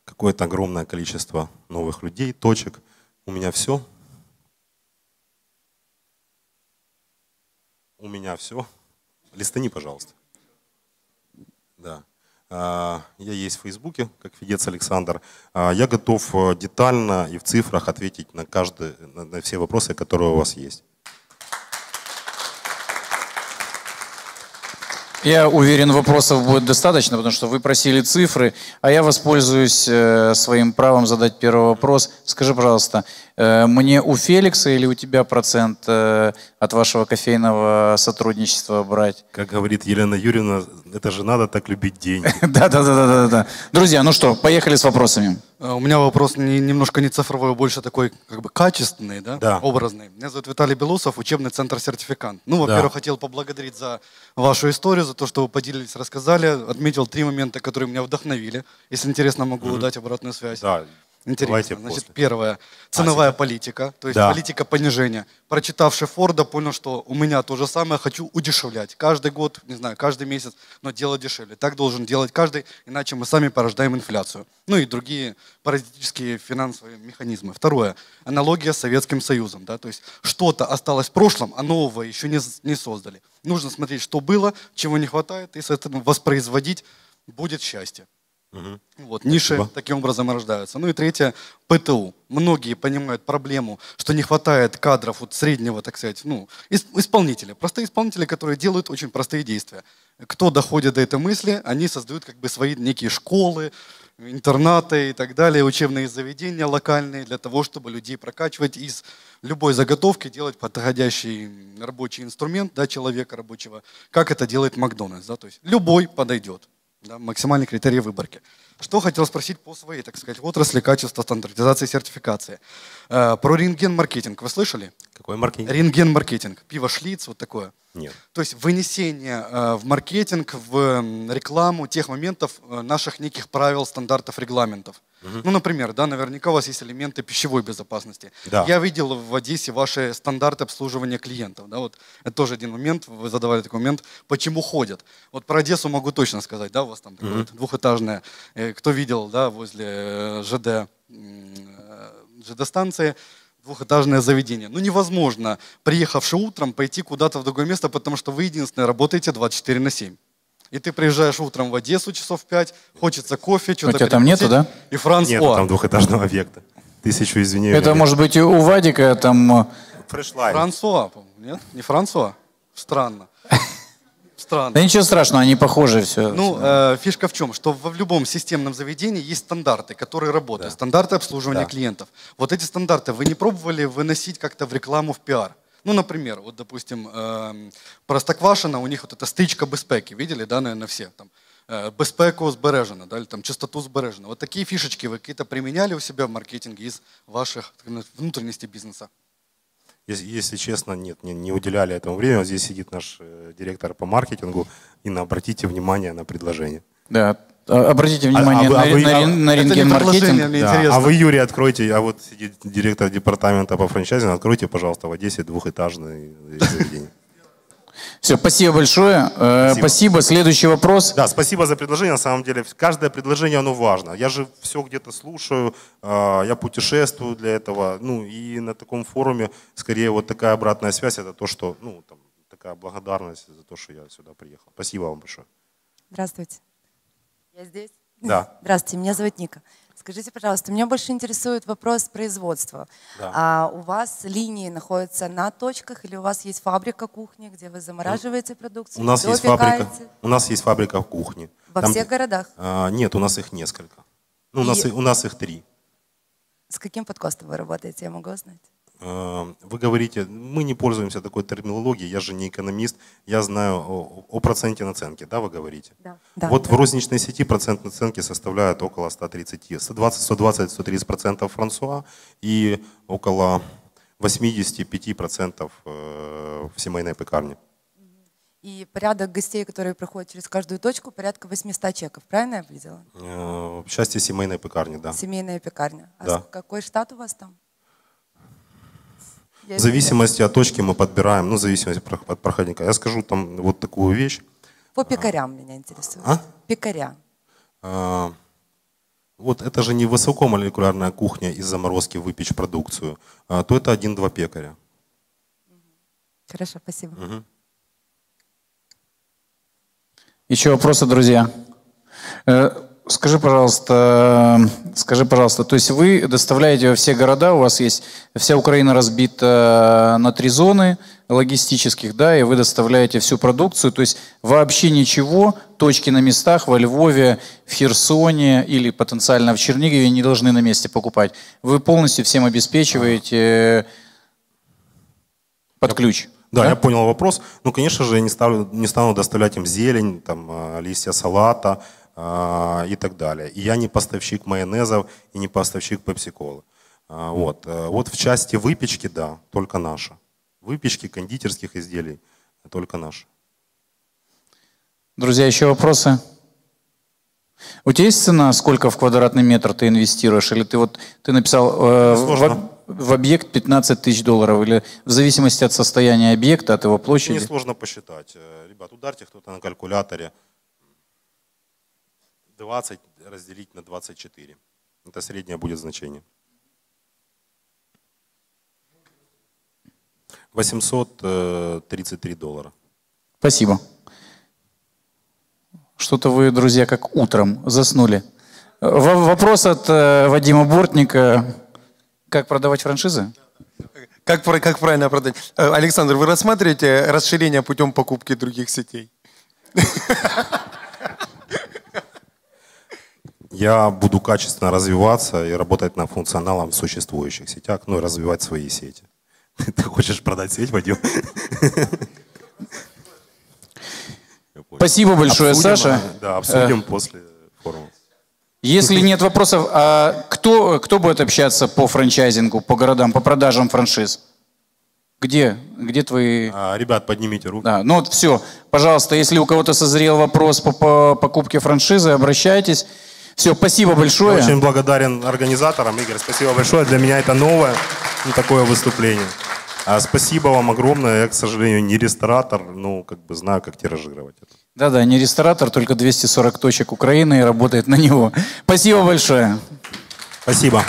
какое-то огромное количество новых людей, точек. У меня все. у меня все. Листани, пожалуйста. Да. А, я есть в Фейсбуке, как Федец Александр. А, я готов э, детально и в цифрах ответить на, каждый, на все вопросы, которые у вас есть. Я уверен, вопросов будет достаточно, потому что вы просили цифры, а я воспользуюсь э, своим правом задать первый вопрос. Скажи, пожалуйста, э, мне у Феликса или у тебя процент э, от вашего кофейного сотрудничества брать? Как говорит Елена Юрьевна, это же надо так любить деньги. Да-да-да. да, да. Друзья, ну что, поехали с вопросами. Э, у меня вопрос не, немножко не цифровой, а больше такой как бы качественный, да? да, образный. Меня зовут Виталий Белусов, учебный центр «Сертификант». Ну, во-первых, да. хотел поблагодарить за вашу историю, за то, что вы поделились, рассказали. Отметил три момента, которые меня вдохновили. Если интересно, могу mm-hmm. дать обратную связь. Да, Интересно. Давайте Значит, после. первое. А, Ценовая а, политика, то есть да. политика понижения. Прочитавший Форда, понял, что у меня то же самое, хочу удешевлять. Каждый год, не знаю, каждый месяц, но дело дешевле. Так должен делать каждый, иначе мы сами порождаем инфляцию. Ну и другие паразитические финансовые механизмы. Второе. Аналогия с Советским Союзом. Да? То есть что-то осталось в прошлом, а нового еще не, не создали. Нужно смотреть, что было, чего не хватает, и, с соответственно, воспроизводить будет счастье. Угу. Вот, ниши Спасибо. таким образом рождаются. Ну и третье, ПТУ. Многие понимают проблему, что не хватает кадров вот среднего, так сказать, ну, исполнителя. Простые исполнители, которые делают очень простые действия. Кто доходит до этой мысли, они создают как бы свои некие школы, интернаты и так далее, учебные заведения локальные для того, чтобы людей прокачивать из любой заготовки, делать подходящий рабочий инструмент да, человека рабочего, как это делает Макдональдс. Да, то есть любой подойдет да, максимальный критерий выборки. Что хотел спросить по своей, так сказать, отрасли качества стандартизации и сертификации. Э, про рентген-маркетинг вы слышали? Какой маркетинг? Рентген-маркетинг. Пиво Шлиц, вот такое. Нет. То есть вынесение э, в маркетинг, в рекламу тех моментов э, наших неких правил, стандартов, регламентов. Угу. Ну, например, да, наверняка у вас есть элементы пищевой безопасности. Да. Я видел в Одессе ваши стандарты обслуживания клиентов. Да, вот это тоже один момент, вы задавали такой момент, почему ходят. Вот про Одессу могу точно сказать, да, у вас там угу. двухэтажная, э, кто видел, да, возле ЖД, ЖД-станции, двухэтажное заведение. Ну невозможно, приехавши утром, пойти куда-то в другое место, потому что вы единственное работаете 24 на 7. И ты приезжаешь утром в Одессу часов 5, хочется кофе, что-то У тебя там нету, да? И Франц... Нет, там двухэтажного объекта. Тысячу, извини. Это может быть и у Вадика там... Э, Фрешлайн. Франсуа, нет? Не Франсуа? Странно странно. Да ничего страшного, они похожи все. Ну, э, фишка в чем, что в любом системном заведении есть стандарты, которые работают, да. стандарты обслуживания да. клиентов. Вот эти стандарты вы не пробовали выносить как-то в рекламу, в пиар? Ну, например, вот, допустим, э, эм, Простоквашина, у них вот эта стычка Беспеки, видели, да, наверное, все? Там, э, безпеку збережено, да, или там чистоту збережено. Вот такие фишечки вы какие-то применяли у себя в маркетинге из ваших внутренностей бизнеса? Если, если честно, нет, не, не уделяли этому времени. Вот здесь сидит наш э, директор по маркетингу. И на, обратите внимание на предложение. Да, а, Обратите внимание а, на, а вы, на, а, на рентген-маркетинг. Да. А вы, Юрий, откройте, а вот сидит директор департамента по франчайзингу, откройте, пожалуйста, в Одессе двухэтажное э, заведение. Все, спасибо большое. Э, спасибо. спасибо. Следуий вопрос. Да, спасибо за предложение. На самом деле, каждое предложение, оно важно. Я же все где-то слушаю, э, я путешествую для этого. Ну, и на таком форуме, скорее, вот такая обратная связь, это то, что, ну, там, такая благодарность за то, что я сюда приехал. Спасибо вам большое. Здравствуйте. Я здесь? Да. Здравствуйте, меня зовут Ника. Скажите, пожалуйста, меня больше интересует вопрос производства. Да. А у вас линии находятся на точках или у вас есть фабрика кухни, где вы замораживаете продукцию? У нас есть фабрика. У нас есть фабрика кухни. Во Там, всех городах? А, нет, у нас их несколько. Ну, у, нас, у нас их три. С каким подкостом вы работаете, я могу узнать? Э, вы говорите, мы не пользуемся такой терминологией, я же не экономист, я знаю о, о проценте наценки, да, вы говорите? Да. вот да. в розничной сети процент наценки составляет около 130, 120, 120, 130 процентов Франсуа и около 85 процентов э, в семейной пекарне. И порядок гостей, которые проходят через каждую точку, порядка 800 чеков. Правильно я видела? Э, в части семейной пекарни, да. Семейная пекарня. А да. какой штат у вас там? В зависимости от точки мы подбираем, ну, в зависимости от проходника. Я скажу там вот такую вещь. По а. пекарям а, меня интересует. А? Пекаря. А, вот это же не высокомолекулярная кухня из заморозки выпечь продукцию, а, то это один-два пекаря. Хорошо, спасибо. Угу. Еще вопросы, друзья? Э, Скажи, пожалуйста, скажи, пожалуйста, то есть вы доставляете во все города, у вас есть вся Украина разбита э, на три зоны логистических, да, и вы доставляете всю продукцию, то есть вообще ничего, точки на местах во Львове, в Херсоне или потенциально в Чернигове не должны на месте покупать. Вы полностью всем обеспечиваете э, под ключ. Да, да, я понял вопрос. Ну, конечно же, я не, ставлю, не стану доставлять им зелень, там, э, листья салата, а, и так далее. И я не поставщик майонезов и не поставщик пепсиколы. А, вот. Э, вот в части выпечки, да, только наша. Выпечки, кондитерских изделий, только наша. Друзья, еще вопросы? У тебя есть цена, сколько в квадратный метр ты инвестируешь? Или ты вот ты написал э, в, объект 15 тысяч долларов? Или в зависимости от состояния объекта, от его площади? Это несложно посчитать. Э, ребят, ударьте кто-то на калькуляторе. 20 разделить на 24. Это среднее будет значение. 833 доллара. Спасибо. Что-то вы, друзья, как утром заснули. Вопрос от э, Вадима Бортника. Как продавать франшизы? Как, как правильно продать? Э, Александр, вы рассматриваете расширение путем покупки других сетей? я буду качественно развиваться и работать над функционалом в существующих сетях, ну и развивать свои сети. Ты хочешь продать сеть, пойдем? Спасибо большое, обсудим, Саша. Э, да, обсудим э, после форума. Если нет вопросов, а кто, кто будет общаться по франчайзингу, по городам, по продажам франшиз? Где? Где твои... А, ребят, поднимите руку. Да, ну вот все. Пожалуйста, если у кого-то созрел вопрос по, по покупке франшизы, обращайтесь. Все, спасибо большое. Я очень благодарен организаторам, Игорь. Спасибо большое. Для меня это новое, не ну, такое выступление. А спасибо вам огромное. Я, к сожалению, не ресторатор, но как бы знаю, как тиражировать это. Да-да, не ресторатор, только 240 точек Украины и работает на него. Спасибо большое. Спасибо.